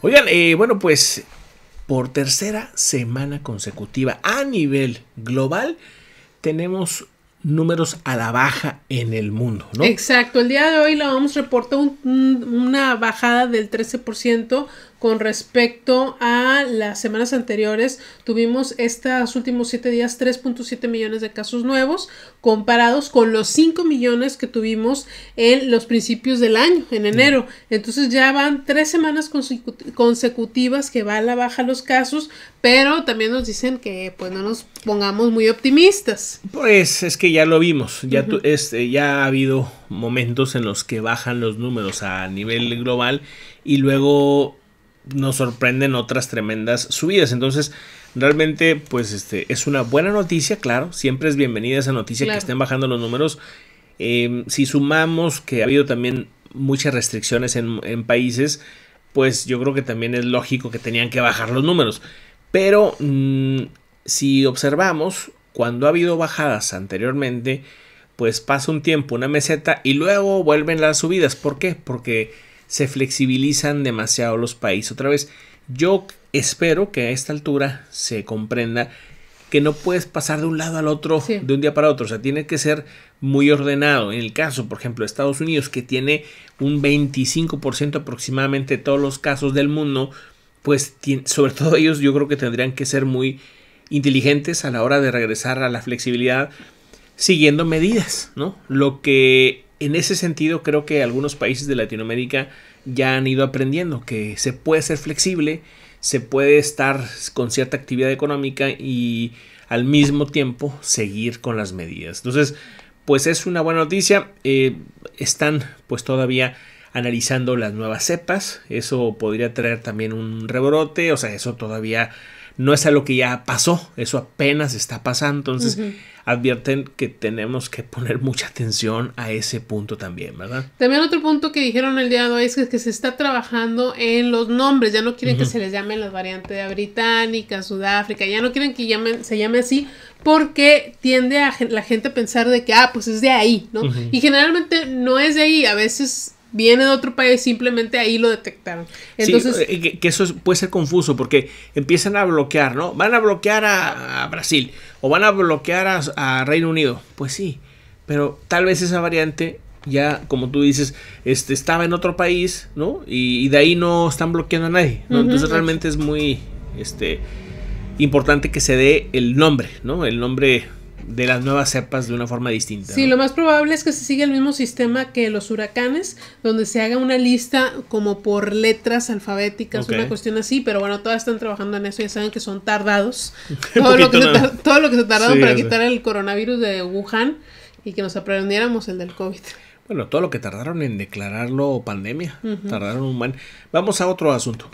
Oigan, eh, bueno, pues por tercera semana consecutiva a nivel global tenemos números a la baja en el mundo, ¿no? Exacto, el día de hoy la OMS reportó reportar una bajada del 13% con respecto a las semanas anteriores. Tuvimos estos últimos siete días 3.7 millones de casos nuevos comparados con los 5 millones que tuvimos en los principios del año, en enero. Entonces ya van tres semanas consecutivas que va a la baja los casos, pero también nos dicen que pues no nos pongamos muy optimistas. Pues es que ya lo vimos, ya este, ha habido momentos en los que bajan los números a nivel global y luego nos sorprenden otras tremendas subidas. Entonces, realmente, pues este, es una buena noticia, claro. Siempre es bienvenida esa noticia que estén bajando los números. Em, si sumamos que ha habido también muchas restricciones en, países, pues yo creo que también es lógico que tenían que bajar los números. Pero mm, si observamos, cuando ha habido bajadas anteriormente, pues pasa un tiempo, una meseta, y luego vuelven las subidas. ¿Por qué? Porque se flexibilizan demasiado los países. Otra vez, yo espero que a esta altura se comprenda que no puedes pasar de un lado al otro de un día para otro. O sea, tiene que ser muy ordenado. En el caso, por ejemplo, de Estados Unidos, que tiene un 25% aproximadamente de todos los casos del mundo, pues sobre todo ellos yo creo que tendrían que ser muy inteligentes a la hora de regresar a la flexibilidad siguiendo medidas, ¿no? Lo que en ese sentido creo que algunos países de Latinoamérica ya han ido aprendiendo que se puede ser flexible, se puede estar con cierta actividad económica y al mismo tiempo seguir con las medidas. Entonces, pues es una buena noticia. Eh, están pues todavía analizando las nuevas cepas. Eso podría traer también un rebrote. O sea, eso todavía no es algo que ya pasó, eso apenas está pasando. Entonces, advierten que tenemos que poner mucha atención a ese punto también, ¿verdad? También otro punto que dijeron el día de hoy es que, se está trabajando en los nombres, ya no quieren que se les llamen las variantes de Británica, Sudáfrica, ya no quieren que llamen, se llame así porque tiende a la gente a pensar de que, ah, pues es de ahí, ¿no? Y generalmente no es de ahí, a veces viene de otro país, simplemente ahí lo detectaron. Entonces, eh, que, eso puede ser confuso porque empiezan a bloquear, ¿no? Van a bloquear a, Brasil o van a bloquear a, Reino Unido. Pues sí, pero tal vez esa variante ya, como tú dices, este, estaba en otro país, ¿no? Y, de ahí no están bloqueando a nadie, Entonces realmente es muy este, importante que se dé el nombre, ¿no? El nombre de las nuevas cepas de una forma distinta. Sí, lo más probable es que se siga el mismo sistema que los huracanes, donde se haga una lista como por letras alfabéticas, una cuestión así, pero bueno, todas están trabajando en eso, ya saben que son tardados. todo, lo que se todo, lo tardaron para quitar el coronavirus de Wuhan y que nos aprendiéramos el del COVID. Bueno, todo lo que tardaron en declararlo pandemia, tardaron un Vamos a otro asunto.